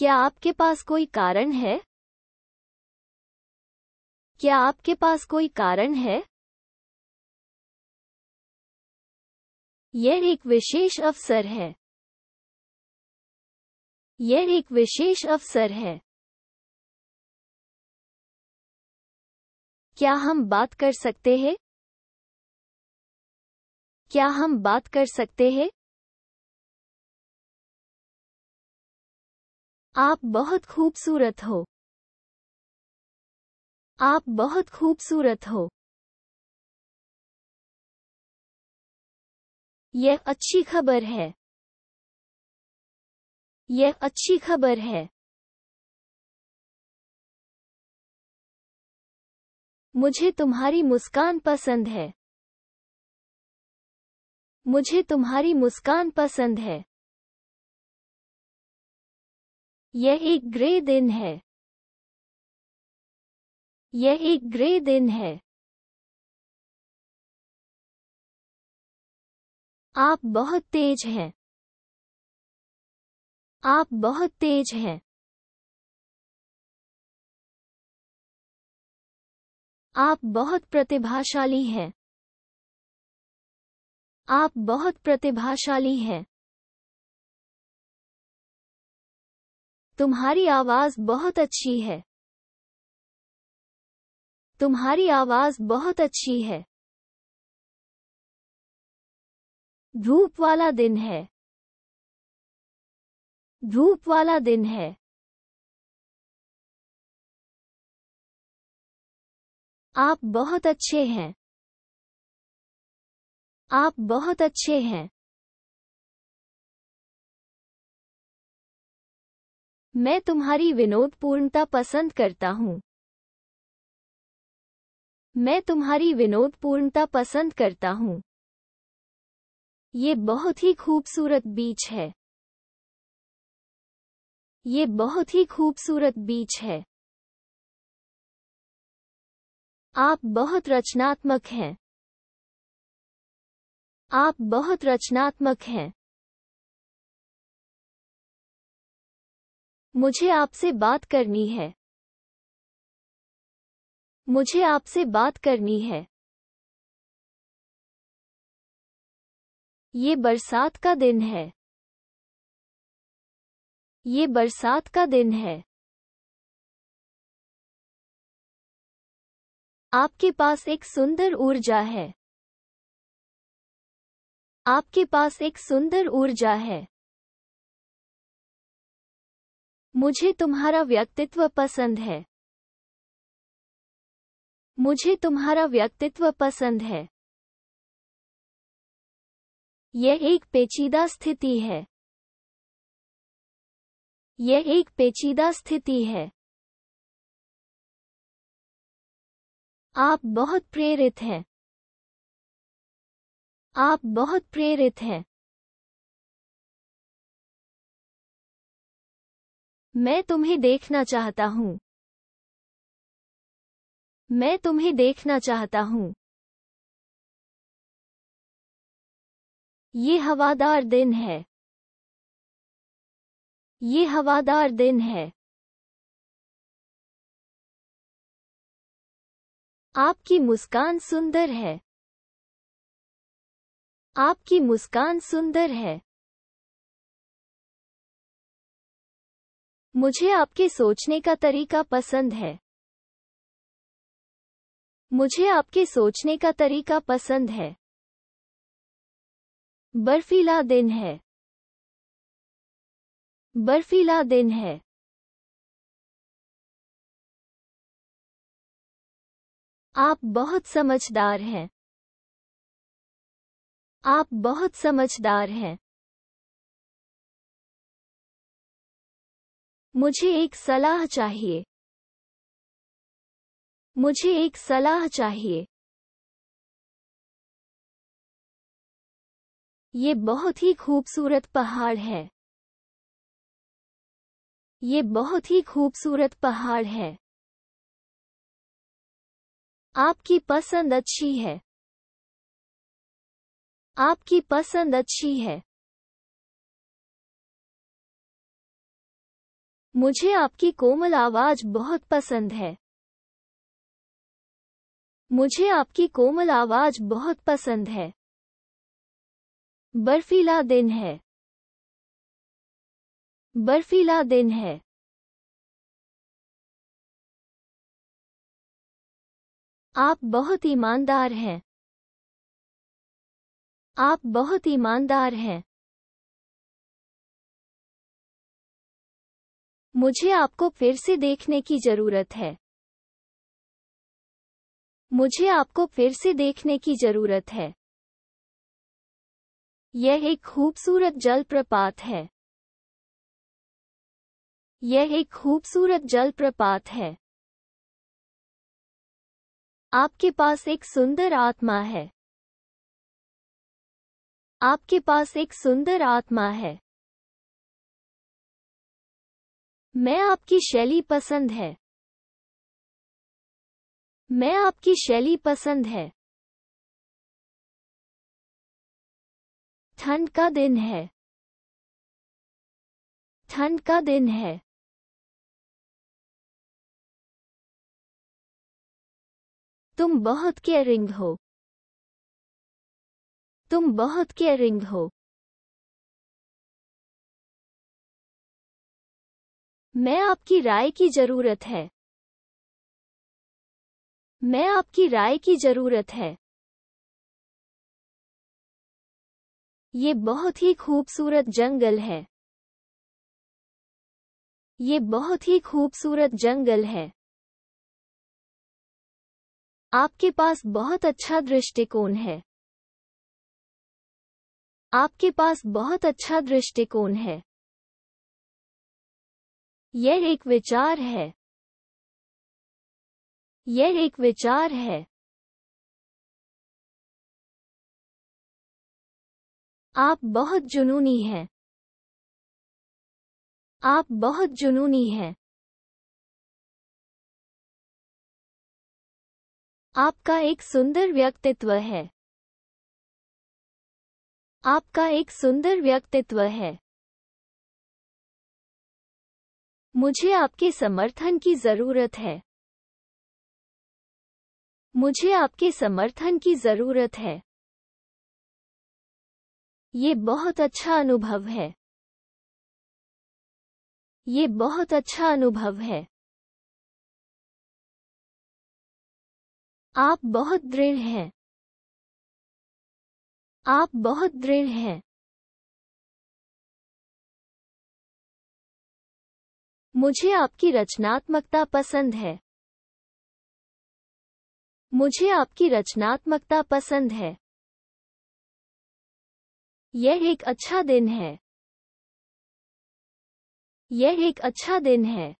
क्या आपके पास कोई कारण है क्या आपके पास कोई कारण है यह एक विशेष अवसर है यह एक विशेष अवसर है क्या हम बात कर सकते हैं क्या हम बात कर सकते हैं आप बहुत खूबसूरत हो आप बहुत खूबसूरत हो यह अच्छी खबर है यह अच्छी खबर है मुझे तुम्हारी मुस्कान पसंद है मुझे तुम्हारी मुस्कान पसंद है यह एक ग्रे दिन है यह एक ग्रे दिन है आप बहुत तेज हैं आप बहुत तेज हैं आप बहुत प्रतिभाशाली हैं आप बहुत प्रतिभाशाली हैं तुम्हारी आवाज बहुत अच्छी है तुम्हारी आवाज बहुत अच्छी है धूप वाला दिन है धूप वाला दिन है आप बहुत अच्छे हैं आप बहुत अच्छे हैं मैं तुम्हारी विनोदपूर्णता पसंद करता हूँ मैं तुम्हारी विनोदपूर्णता पसंद करता हूँ ये बहुत ही खूबसूरत बीच है ये बहुत ही खूबसूरत बीच है आप बहुत रचनात्मक हैं आप बहुत रचनात्मक हैं मुझे आपसे बात करनी है मुझे आपसे बात करनी है ये बरसात का दिन है ये बरसात का दिन है आपके पास एक सुंदर ऊर्जा है आपके पास एक सुंदर ऊर्जा है मुझे तुम्हारा व्यक्तित्व पसंद है मुझे तुम्हारा व्यक्तित्व पसंद है यह एक पेचीदा स्थिति है यह एक पेचीदा स्थिति है आप बहुत प्रेरित हैं आप बहुत प्रेरित हैं मैं तुम्हें देखना चाहता हूँ मैं तुम्हें देखना चाहता हूँ ये हवादार दिन है ये हवादार दिन है आपकी मुस्कान सुंदर है आपकी मुस्कान सुंदर है मुझे आपके सोचने का तरीका पसंद है मुझे आपके सोचने का तरीका पसंद है बर्फीला दिन है बर्फीला दिन है आप बहुत समझदार हैं आप बहुत समझदार हैं मुझे एक सलाह चाहिए मुझे एक सलाह चाहिए ये बहुत ही खूबसूरत पहाड़ है ये बहुत ही खूबसूरत पहाड़ है आपकी पसंद अच्छी है आपकी पसंद अच्छी है मुझे आपकी कोमल आवाज बहुत पसंद है मुझे आपकी कोमल आवाज बहुत पसंद है बर्फीला दिन है बर्फीला दिन है आप बहुत ईमानदार हैं आप बहुत ईमानदार हैं मुझे आपको फिर से देखने की जरूरत है मुझे आपको फिर से देखने की जरूरत है यह एक खूबसूरत जलप्रपात है यह एक खूबसूरत जलप्रपात है आपके पास एक सुंदर आत्मा है आपके पास एक सुंदर आत्मा है मैं आपकी शैली पसंद है मैं आपकी शैली पसंद है ठंड का दिन है ठंड का दिन है तुम बहुत केयरिंग हो तुम बहुत केयरिंग हो मैं आपकी राय की जरूरत है मैं आपकी राय की जरूरत है ये बहुत ही खूबसूरत जंगल है ये बहुत ही खूबसूरत जंगल है आपके पास बहुत अच्छा दृष्टिकोण है आपके पास बहुत अच्छा दृष्टिकोण है यह एक विचार है यह एक विचार है आप बहुत जुनूनी हैं आप बहुत जुनूनी हैं आपका एक सुंदर व्यक्तित्व है आपका एक सुंदर व्यक्तित्व है मुझे आपके समर्थन की जरूरत है मुझे आपके समर्थन की जरूरत है ये बहुत अच्छा अनुभव है ये बहुत अच्छा अनुभव है आप बहुत दृढ़ हैं आप बहुत दृढ़ हैं मुझे आपकी रचनात्मकता पसंद है मुझे आपकी रचनात्मकता पसंद है यह एक अच्छा दिन है यह एक अच्छा दिन है